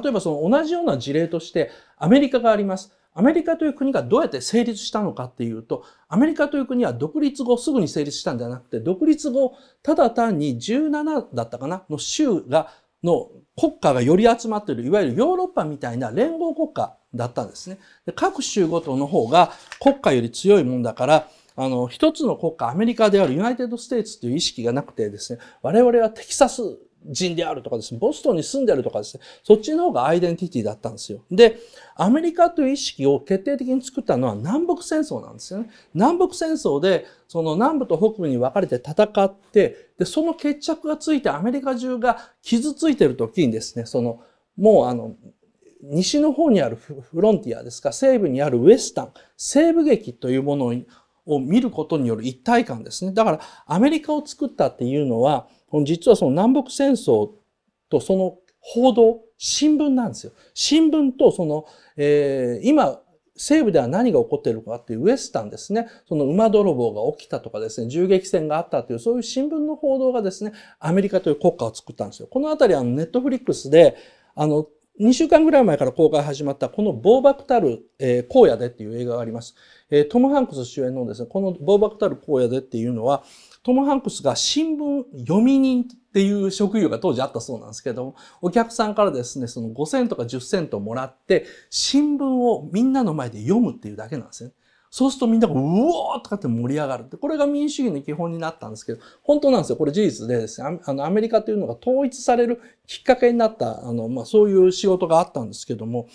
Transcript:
例えばその同じような事例としてアメリカがあります。アメリカという国がどうやって成立したのかっていうと、アメリカという国は独立後すぐに成立したんじゃなくて、独立後、ただ単に17だったかなの州が、の国家がより集まっている、いわゆるヨーロッパみたいな連合国家だったんですね。で各州ごとの方が国家より強いもんだから、あの、一つの国家、アメリカであるユナイテッド・ステイツという意識がなくてですね、我々はテキサス人であるとかですね、ボストンに住んでるとかですね、そっちの方がアイデンティティだったんですよ。で、アメリカという意識を決定的に作ったのは南北戦争なんですよね。南北戦争で、その南部と北部に分かれて戦って、で、その決着がついてアメリカ中が傷ついてる時にですね、その、もうあの、西の方にあるフロンティアですか、西部にあるウェスタン、西部劇というものを見ることによる一体感ですね。だからアメリカを作ったっていうのは、実はその南北戦争とその報道、新聞なんですよ。新聞とその、えー、今、西部では何が起こっているかっていうウエスタンですね。その馬泥棒が起きたとかですね、銃撃戦があったという、そういう新聞の報道がですね、アメリカという国家を作ったんですよ。このあたり、ネットフリックスで、あの、2週間ぐらい前から公開始まったこの「ボーバクタル、えー、荒野で」っていう映画があります、えー、トム・ハンクス主演のですねこの「ボーバクタル荒野で」っていうのはトム・ハンクスが新聞読み人っていう職業が当時あったそうなんですけども、お客さんからですね、その5 0 0とか10 0 0ともらって、新聞をみんなの前で読むっていうだけなんですね。そうするとみんながうおーとかって盛り上がるって、これが民主主義の基本になったんですけど、本当なんですよ。これ事実でですね、あのアメリカというのが統一されるきっかけになった、あの、まあ、そういう仕事があったんですけども、